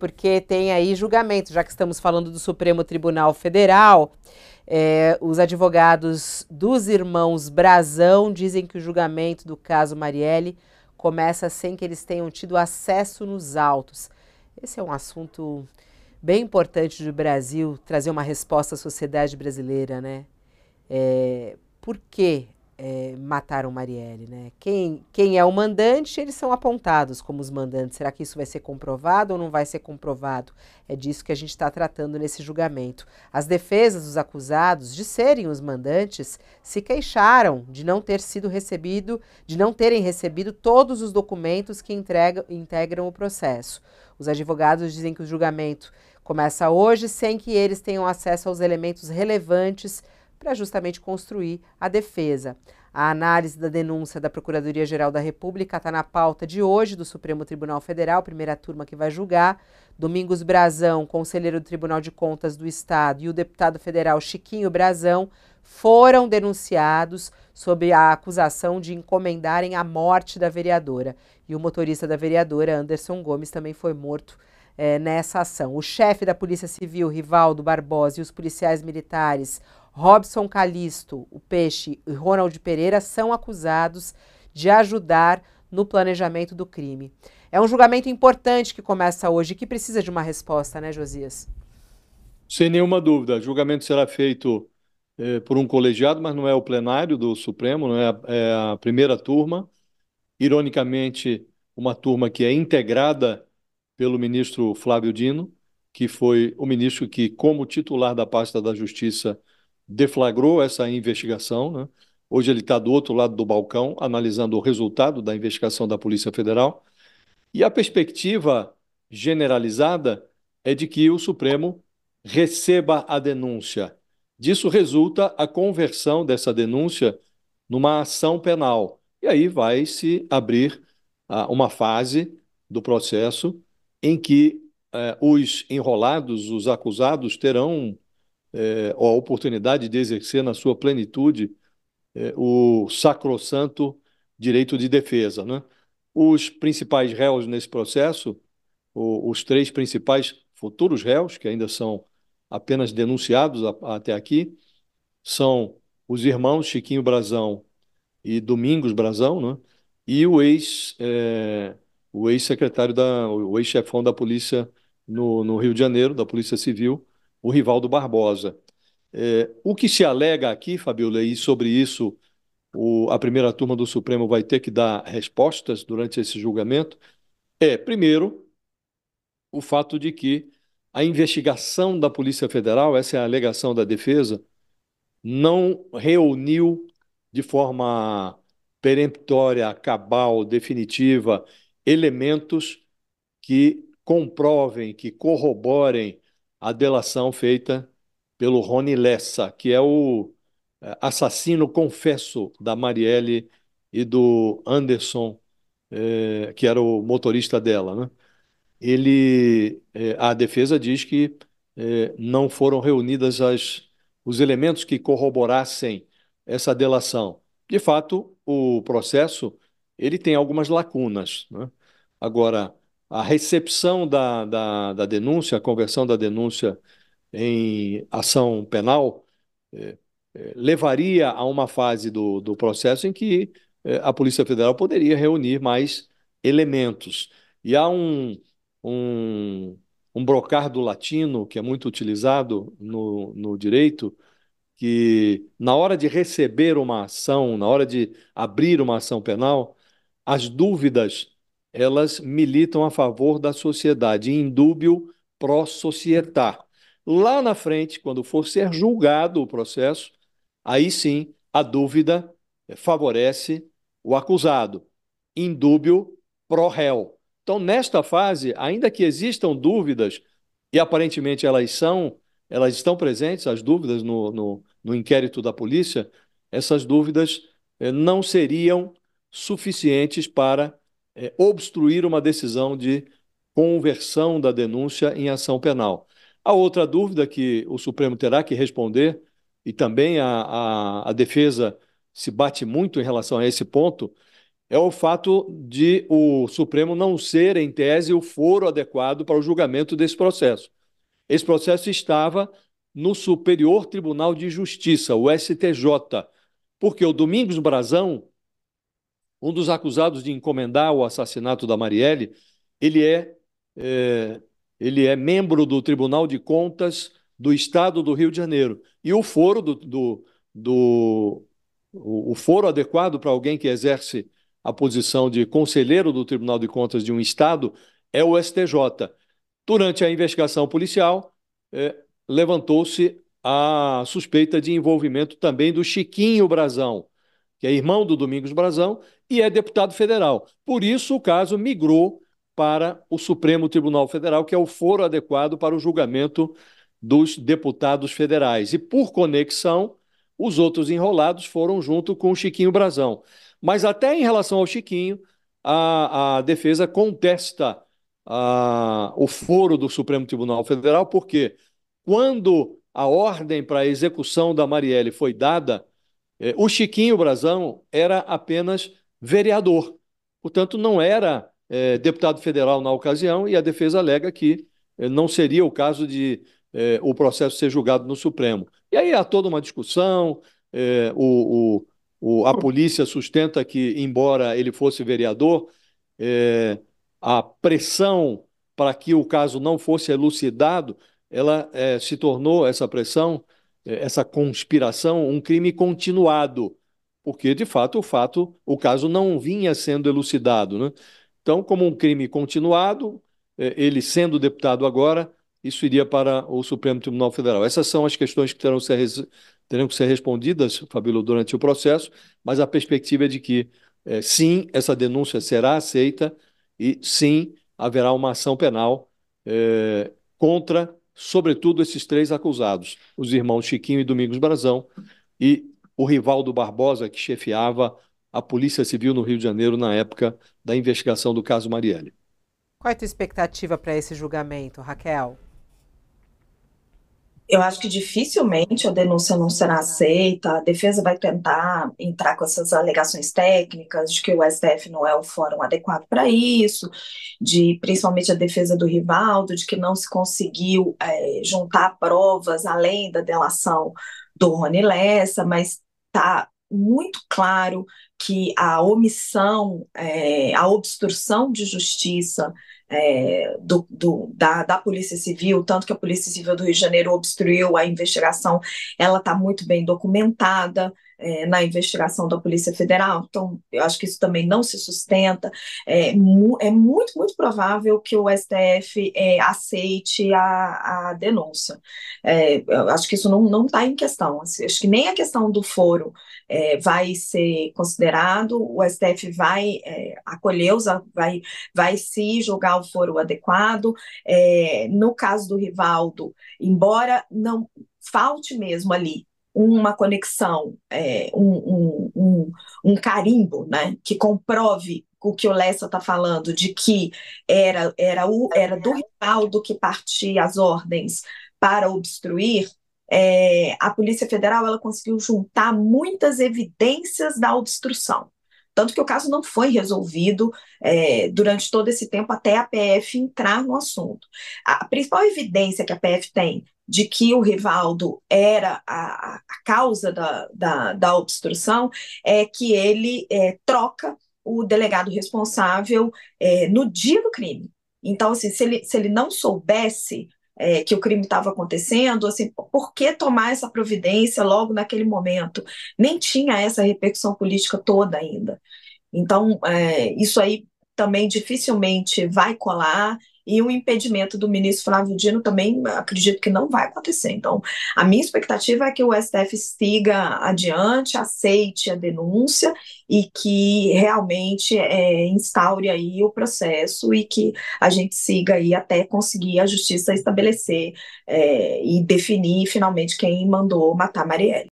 porque tem aí julgamento, já que estamos falando do Supremo Tribunal Federal. É, os advogados dos irmãos Brazão dizem que o julgamento do caso Marielle começa sem que eles tenham tido acesso nos autos. Esse é um assunto bem importante do Brasil, trazer uma resposta à sociedade brasileira, né? É, por que é, mataram Marielle, né? Quem, quem é o mandante, eles são apontados como os mandantes. Será que isso vai ser comprovado ou não vai ser comprovado? É disso que a gente está tratando nesse julgamento. As defesas dos acusados de serem os mandantes se queixaram de não ter sido recebido, de não terem recebido todos os documentos que entrega, integram o processo. Os advogados dizem que o julgamento começa hoje sem que eles tenham acesso aos elementos relevantes para justamente construir a defesa. A análise da denúncia da Procuradoria-Geral da República está na pauta de hoje do Supremo Tribunal Federal, primeira turma que vai julgar. Domingos Brazão, conselheiro do Tribunal de Contas do Estado, e o deputado federal Chiquinho Brazão foram denunciados sob a acusação de encomendarem a morte da vereadora. E o motorista da vereadora, Anderson Gomes, também foi morto é, nessa ação. O chefe da Polícia Civil, Rivaldo Barbosa, e os policiais militares Robson Calisto, o Peixe e Ronald Pereira são acusados de ajudar no planejamento do crime. É um julgamento importante que começa hoje e que precisa de uma resposta, né, Josias? Sem nenhuma dúvida. O julgamento será feito eh, por um colegiado, mas não é o plenário do Supremo, não é a, é a primeira turma. Ironicamente, uma turma que é integrada pelo ministro Flávio Dino, que foi o ministro que, como titular da pasta da Justiça, deflagrou essa investigação. Né? Hoje ele está do outro lado do balcão, analisando o resultado da investigação da Polícia Federal. E a perspectiva generalizada é de que o Supremo receba a denúncia. Disso resulta a conversão dessa denúncia numa ação penal. E aí vai se abrir ah, uma fase do processo em que eh, os enrolados, os acusados, terão é, ou a oportunidade de exercer na sua plenitude é, o sacrossanto direito de defesa. Né? Os principais réus nesse processo, o, os três principais futuros réus, que ainda são apenas denunciados a, até aqui, são os irmãos Chiquinho Brazão e Domingos Brazão, né? e o ex é, o ex-secretário da o ex-chefão da polícia no, no Rio de Janeiro, da Polícia Civil, o Rivaldo Barbosa. É, o que se alega aqui, Fabiola, e sobre isso o, a primeira turma do Supremo vai ter que dar respostas durante esse julgamento, é, primeiro, o fato de que a investigação da Polícia Federal, essa é a alegação da defesa, não reuniu de forma peremptória, cabal, definitiva, elementos que comprovem, que corroborem a delação feita pelo Rony Lessa, que é o é, assassino confesso da Marielle e do Anderson, eh, que era o motorista dela. Né? Ele, eh, a defesa diz que eh, não foram reunidas as, os elementos que corroborassem essa delação. De fato, o processo ele tem algumas lacunas. Né? Agora, a recepção da, da, da, denúncia, a conversão da denúncia em ação penal, eh, eh, levaria a uma fase do, do processo em que eh, a Polícia Federal poderia reunir mais elementos. E há um, um, um brocardo latino que é muito utilizado no, no direito, que na hora de receber uma ação, na hora de abrir uma ação penal, as dúvidas elas militam a favor da sociedade indúbio pró-societar. Lá na frente, quando for ser julgado o processo, aí sim a dúvida favorece o acusado, indúbio pró-réu. Então, nesta fase, ainda que existam dúvidas, e aparentemente elas são, elas estão presentes, as dúvidas no, no, no inquérito da polícia, essas dúvidas eh, não seriam suficientes para é, obstruir uma decisão de conversão da denúncia em ação penal. A outra dúvida que o Supremo terá que responder, e também a, a, a defesa se bate muito em relação a esse ponto, é o fato de o Supremo não ser, em tese, o foro adequado para o julgamento desse processo. Esse processo estava no Superior Tribunal de Justiça, o STJ, porque o Domingos Brazão um dos acusados de encomendar o assassinato da Marielle, ele é, é, ele é membro do Tribunal de Contas do Estado do Rio de Janeiro. E o foro do, do, do o, foro adequado para alguém que exerce a posição de conselheiro do Tribunal de Contas de um Estado é o STJ. Durante a investigação policial, é, levantou-se a suspeita de envolvimento também do Chiquinho Brazão, que é irmão do Domingos Brazão e é deputado federal. Por isso, o caso migrou para o Supremo Tribunal Federal, que é o foro adequado para o julgamento dos deputados federais. E, por conexão, os outros enrolados foram junto com o Chiquinho Brazão. Mas, até em relação ao Chiquinho, a, a defesa contesta a, o foro do Supremo Tribunal Federal, porque quando a ordem para a execução da Marielle foi dada, eh, o Chiquinho Brazão era apenas vereador. Portanto, não era é, deputado federal na ocasião e a defesa alega que é, não seria o caso de é, o processo ser julgado no Supremo. E aí há toda uma discussão, é, o, o, o, a polícia sustenta que, embora ele fosse vereador, é, a pressão para que o caso não fosse elucidado, ela é, se tornou essa pressão, essa conspiração, um crime continuado porque de fato o fato, o caso não vinha sendo elucidado, né? Então, como um crime continuado, é, ele sendo deputado agora, isso iria para o Supremo Tribunal Federal. Essas são as questões que terão, que ser, terão que ser respondidas, Fabíola, durante o processo, mas a perspectiva é de que, é, sim, essa denúncia será aceita e, sim, haverá uma ação penal é, contra, sobretudo, esses três acusados, os irmãos Chiquinho e Domingos Brazão, e o Rivaldo Barbosa, que chefiava a Polícia Civil no Rio de Janeiro na época da investigação do caso Marielle. Qual é a tua expectativa para esse julgamento, Raquel? Eu acho que dificilmente a denúncia não será aceita. A defesa vai tentar entrar com essas alegações técnicas de que o STF não é o fórum adequado para isso, de principalmente a defesa do Rivaldo, de que não se conseguiu é, juntar provas além da delação do Rony Lessa, mas está muito claro que a omissão, é, a obstrução de justiça é, do, do, da, da Polícia Civil, tanto que a Polícia Civil do Rio de Janeiro obstruiu a investigação, ela está muito bem documentada é, na investigação da Polícia Federal. Então, eu acho que isso também não se sustenta. É, mu é muito, muito provável que o STF é, aceite a, a denúncia. É, eu acho que isso não está em questão. Assim, acho que nem a questão do foro é, vai ser considerado. O STF vai é, acolher, os, vai, vai se julgar o foro adequado. no caso do Rivaldo, embora não falte mesmo ali uma conexão, é, um, um, um, um, carimbo, né, que comprove o que o Lessa está falando, de que era, era, o, era do Rinaldo que partia as ordens para obstruir, é, a Polícia Federal ela conseguiu juntar muitas evidências da obstrução. Tanto que o caso não foi resolvido é, durante todo esse tempo até a PF entrar no assunto. A principal evidência que a PF tem de que o Rivaldo era a, a causa da, da, da, obstrução é que ele é, troca o delegado responsável é, no dia do crime. Então, assim, se ele, se ele não soubesse é, que o crime estava acontecendo, assim, por que tomar essa providência logo naquele momento? Nem tinha essa repercussão política toda ainda. Então, é, isso aí também dificilmente vai colar, e o impedimento do ministro Flávio Dino também acredito que não vai acontecer. Então, a minha expectativa é que o STF siga adiante, aceite a denúncia e que realmente é, instaure aí o processo e que a gente siga aí até conseguir a justiça estabelecer é, e definir finalmente quem mandou matar Marielle.